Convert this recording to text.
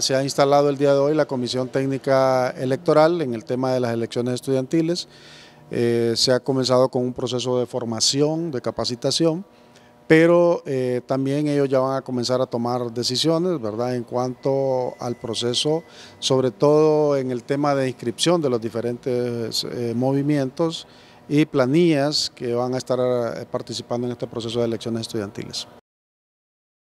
Se ha instalado el día de hoy la Comisión Técnica Electoral en el tema de las elecciones estudiantiles. Eh, se ha comenzado con un proceso de formación, de capacitación, pero eh, también ellos ya van a comenzar a tomar decisiones, ¿verdad?, en cuanto al proceso, sobre todo en el tema de inscripción de los diferentes eh, movimientos y planillas que van a estar participando en este proceso de elecciones estudiantiles.